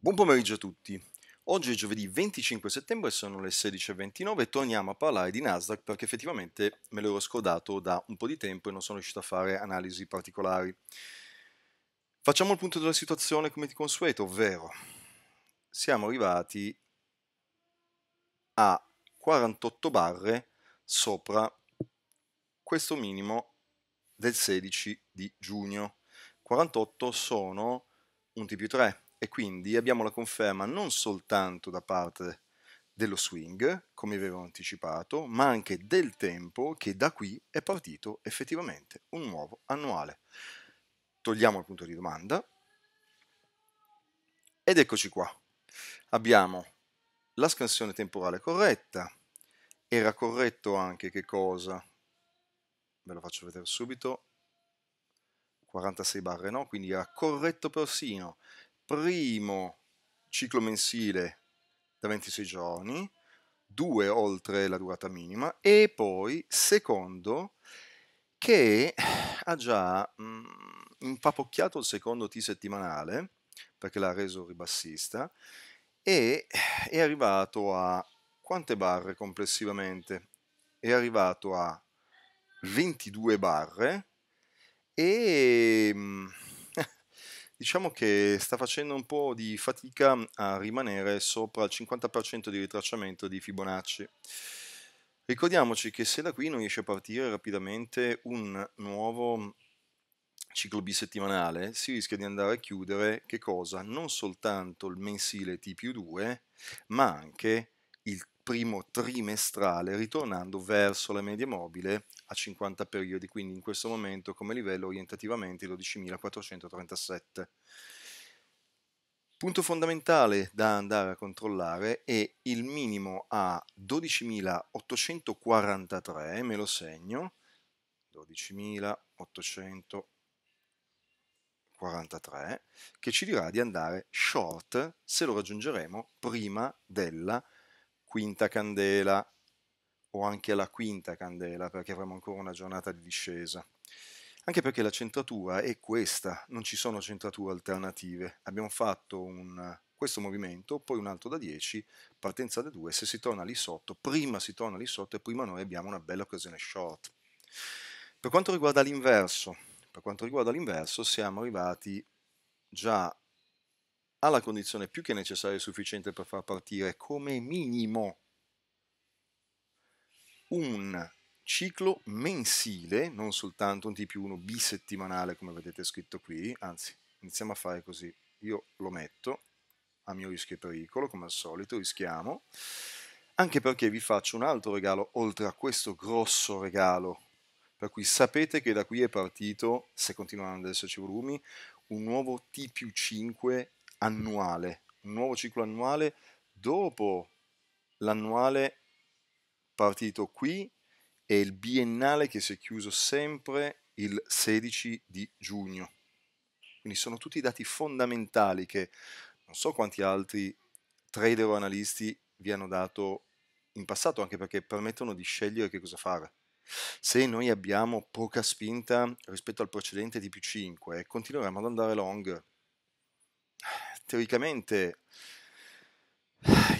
Buon pomeriggio a tutti. Oggi è giovedì 25 settembre, sono le 16.29 e torniamo a parlare di Nasdaq perché effettivamente me l'ero scordato da un po' di tempo e non sono riuscito a fare analisi particolari. Facciamo il punto della situazione come di consueto, ovvero siamo arrivati a 48 barre sopra questo minimo del 16 di giugno. 48 sono un TP3, e quindi abbiamo la conferma non soltanto da parte dello swing, come avevo anticipato, ma anche del tempo che da qui è partito effettivamente un nuovo annuale. Togliamo il punto di domanda ed eccoci qua. Abbiamo la scansione temporale corretta, era corretto anche che cosa? Ve lo faccio vedere subito. 46 barre no, quindi era corretto persino primo ciclo mensile da 26 giorni, due oltre la durata minima, e poi secondo che ha già mh, mm, impapocchiato il secondo T settimanale, perché l'ha reso ribassista, e è arrivato a quante barre complessivamente? È arrivato a 22 barre e... Mh, mm, diciamo che sta facendo un po' di fatica a rimanere sopra il 50% di ritracciamento di Fibonacci. Ricordiamoci che se da qui non riesce a partire rapidamente un nuovo ciclo bisettimanale, si rischia di andare a chiudere che cosa? Non soltanto il mensile T più 2, ma anche il primo trimestrale, ritornando verso la media mobile a 50 periodi, quindi in questo momento come livello orientativamente 12.437. Punto fondamentale da andare a controllare è il minimo a 12.843, me lo segno, 12.843, che ci dirà di andare short se lo raggiungeremo prima della quinta candela o anche la quinta candela, perché avremo ancora una giornata di discesa. Anche perché la centratura è questa, non ci sono centrature alternative. Abbiamo fatto un, questo movimento, poi un altro da 10, partenza da 2, se si torna lì sotto, prima si torna lì sotto e prima noi abbiamo una bella occasione short. Per quanto riguarda l'inverso, per quanto riguarda l'inverso siamo arrivati già ha la condizione più che necessaria e sufficiente per far partire come minimo un ciclo mensile, non soltanto un T più 1 bisettimanale come vedete scritto qui, anzi iniziamo a fare così, io lo metto a mio rischio e pericolo come al solito, rischiamo, anche perché vi faccio un altro regalo oltre a questo grosso regalo, per cui sapete che da qui è partito, se continuano ad esserci volumi, un nuovo T più 5 annuale, un nuovo ciclo annuale dopo l'annuale partito qui e il biennale che si è chiuso sempre il 16 di giugno. Quindi sono tutti dati fondamentali che non so quanti altri trader o analisti vi hanno dato in passato, anche perché permettono di scegliere che cosa fare. Se noi abbiamo poca spinta rispetto al precedente di più 5 eh, continueremo ad andare long teoricamente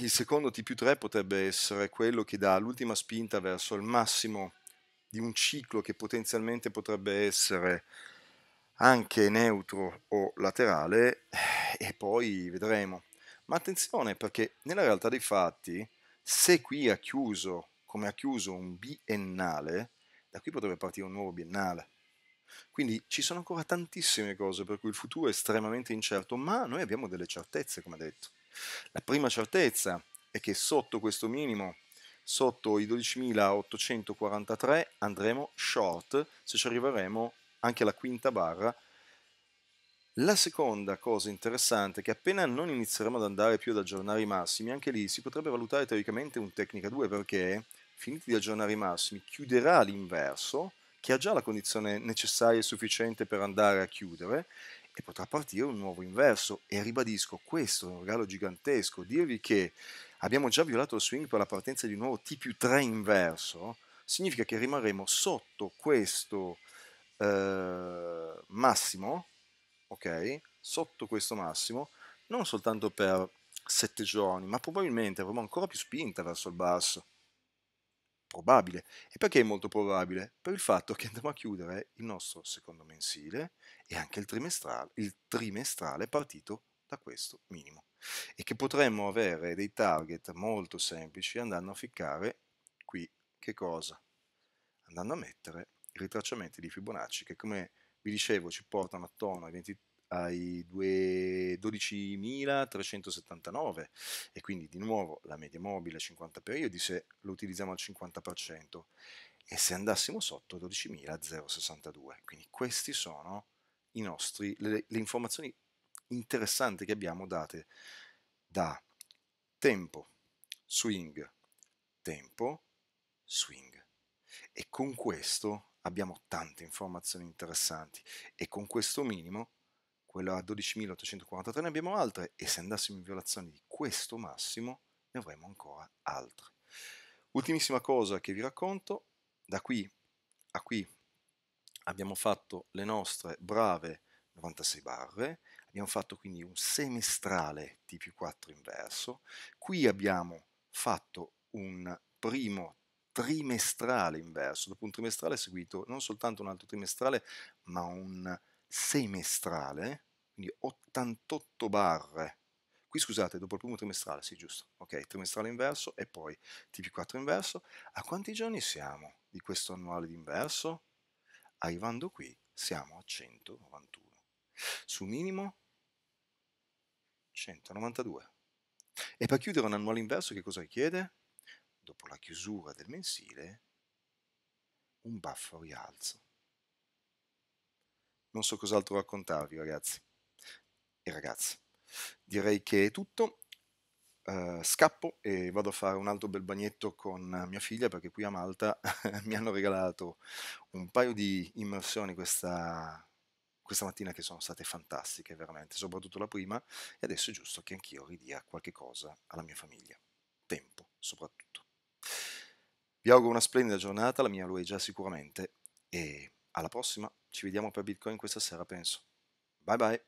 il secondo T più 3 potrebbe essere quello che dà l'ultima spinta verso il massimo di un ciclo che potenzialmente potrebbe essere anche neutro o laterale eh, e poi vedremo. Ma attenzione perché nella realtà dei fatti, se qui ha chiuso come ha chiuso un biennale, da qui potrebbe partire un nuovo biennale. Quindi ci sono ancora tantissime cose per cui il futuro è estremamente incerto, ma noi abbiamo delle certezze, come detto. La prima certezza è che sotto questo minimo, sotto i 12.843, andremo short se ci arriveremo anche alla quinta barra. La seconda cosa interessante è che appena non inizieremo ad andare più ad aggiornare i massimi, anche lì si potrebbe valutare teoricamente un Tecnica 2 perché finiti di aggiornare i massimi chiuderà l'inverso che ha già la condizione necessaria e sufficiente per andare a chiudere e potrà partire un nuovo inverso. E ribadisco, questo è un regalo gigantesco. Dirvi che abbiamo già violato lo swing per la partenza di un nuovo T più 3 inverso significa che rimarremo sotto questo eh, massimo, ok? Sotto questo massimo, non soltanto per 7 giorni, ma probabilmente avremo ancora più spinta verso il basso probabile. E perché è molto probabile? Per il fatto che andiamo a chiudere il nostro secondo mensile e anche il trimestrale, il trimestrale partito da questo minimo e che potremmo avere dei target molto semplici andando a ficcare qui che cosa? Andando a mettere i ritracciamenti di Fibonacci che come vi dicevo ci portano attorno ai 23 ai 12.379 e quindi di nuovo la media mobile 50 periodi se lo utilizziamo al 50% e se andassimo sotto 12.062. Quindi queste sono nostri, le, le informazioni interessanti che abbiamo date da tempo, swing, tempo, swing. E con questo abbiamo tante informazioni interessanti e con questo minimo quella a 12.843 ne abbiamo altre e se andassimo in violazione di questo massimo ne avremo ancora altre. Ultimissima cosa che vi racconto, da qui a qui abbiamo fatto le nostre brave 96 barre, abbiamo fatto quindi un semestrale T più 4 inverso, qui abbiamo fatto un primo trimestrale inverso, dopo un trimestrale è seguito non soltanto un altro trimestrale ma un semestrale, quindi 88 barre. Qui scusate, dopo il primo trimestrale, sì giusto, ok, trimestrale inverso e poi TP4 inverso. A quanti giorni siamo di questo annuale d'inverso? Arrivando qui siamo a 191. Su minimo 192. E per chiudere un annuale inverso che cosa richiede? Dopo la chiusura del mensile, un baffo rialzo non so cos'altro raccontarvi ragazzi e ragazze Direi che è tutto, uh, scappo e vado a fare un altro bel bagnetto con mia figlia perché qui a Malta mi hanno regalato un paio di immersioni questa, questa mattina che sono state fantastiche veramente, soprattutto la prima e adesso è giusto che anch'io ridia qualche cosa alla mia famiglia, tempo soprattutto. Vi auguro una splendida giornata, la mia lo è già sicuramente e alla prossima! Ci vediamo per Bitcoin questa sera, penso. Bye bye.